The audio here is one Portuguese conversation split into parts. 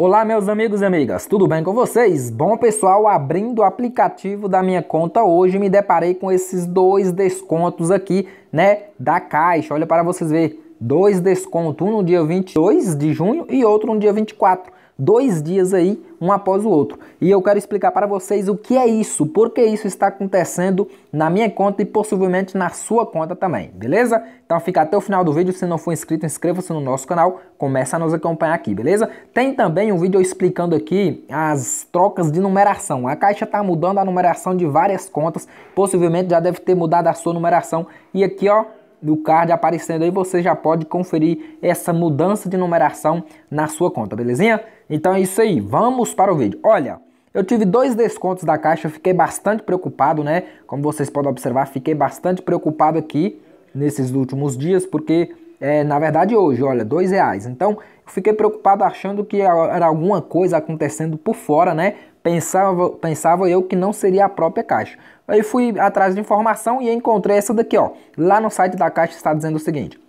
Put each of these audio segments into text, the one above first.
Olá, meus amigos e amigas, tudo bem com vocês? Bom, pessoal, abrindo o aplicativo da minha conta hoje, me deparei com esses dois descontos aqui, né, da Caixa. Olha para vocês ver, dois descontos, um no dia 22 de junho e outro no dia 24 dois dias aí, um após o outro. E eu quero explicar para vocês o que é isso, por que isso está acontecendo na minha conta e possivelmente na sua conta também, beleza? Então fica até o final do vídeo, se não for inscrito, inscreva-se no nosso canal, começa a nos acompanhar aqui, beleza? Tem também um vídeo explicando aqui as trocas de numeração. A Caixa está mudando a numeração de várias contas, possivelmente já deve ter mudado a sua numeração. E aqui, ó, do card aparecendo aí, você já pode conferir essa mudança de numeração na sua conta, belezinha? Então é isso aí, vamos para o vídeo. Olha, eu tive dois descontos da Caixa, fiquei bastante preocupado, né? Como vocês podem observar, fiquei bastante preocupado aqui nesses últimos dias, porque é, na verdade hoje, olha, dois reais. Então, fiquei preocupado achando que era alguma coisa acontecendo por fora, né? Pensava, pensava eu que não seria a própria Caixa. Aí fui atrás de informação e encontrei essa daqui, ó. Lá no site da Caixa está dizendo o seguinte: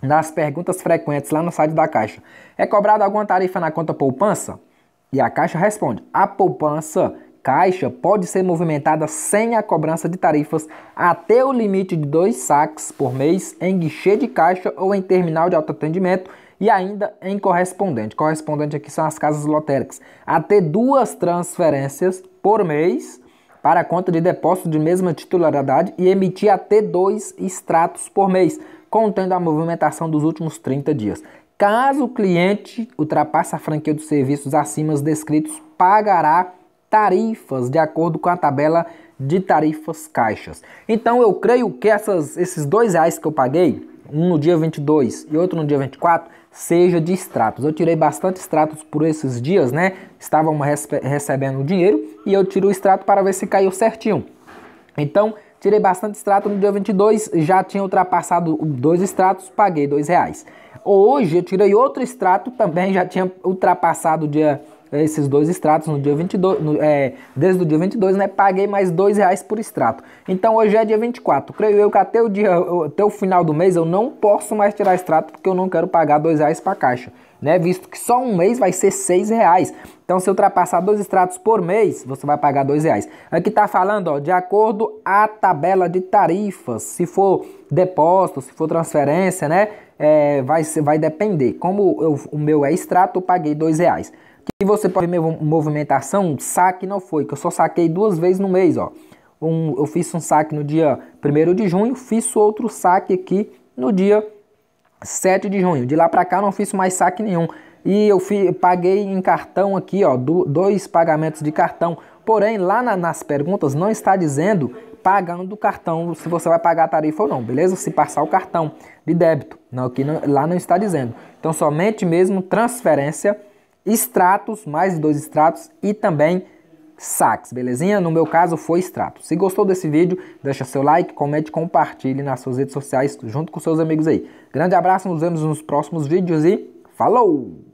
nas perguntas frequentes lá no site da Caixa, é cobrada alguma tarifa na conta poupança? E a Caixa responde: a poupança Caixa pode ser movimentada sem a cobrança de tarifas até o limite de dois saques por mês em guichê de caixa ou em terminal de autoatendimento e ainda em correspondente. Correspondente aqui são as casas lotéricas. Até duas transferências por mês para a conta de depósito de mesma titularidade e emitir até dois extratos por mês, contendo a movimentação dos últimos 30 dias. Caso o cliente ultrapasse a franquia dos serviços acima descritos, pagará tarifas de acordo com a tabela de tarifas caixas. Então eu creio que essas, esses dois reais que eu paguei um no dia 22 e outro no dia 24, seja de extratos. Eu tirei bastante extratos por esses dias, né? Estavam recebendo o dinheiro e eu tiro o extrato para ver se caiu certinho. Então, tirei bastante extrato no dia 22, já tinha ultrapassado dois extratos, paguei dois reais. Hoje eu tirei outro extrato, também já tinha ultrapassado o dia esses dois extratos no dia 22, no, é, desde o dia 22, né? Paguei mais dois reais por extrato. Então hoje é dia 24. Creio eu que até o dia, até o final do mês eu não posso mais tirar extrato porque eu não quero pagar dois reais para caixa, né? Visto que só um mês vai ser seis reais. Então se ultrapassar dois extratos por mês, você vai pagar dois reais. Aqui está falando, ó, de acordo à tabela de tarifas, se for depósito, se for transferência, né? é, vai, vai depender. Como eu, o meu é extrato, eu paguei dois reais. Que você pode ver minha movimentação, saque não foi, que eu só saquei duas vezes no mês, ó. Um, eu fiz um saque no dia 1 de junho, fiz outro saque aqui no dia 7 de junho. De lá para cá não fiz mais saque nenhum. E eu fi, paguei em cartão aqui, ó, do, dois pagamentos de cartão. Porém, lá na, nas perguntas não está dizendo pagando o cartão, se você vai pagar a tarifa ou não, beleza? Se passar o cartão de débito, não, aqui não, lá não está dizendo. Então, somente mesmo transferência, extratos, mais dois extratos e também saques, belezinha? No meu caso foi extrato. Se gostou desse vídeo, deixa seu like, comente, compartilhe nas suas redes sociais junto com seus amigos aí. Grande abraço, nos vemos nos próximos vídeos e falou!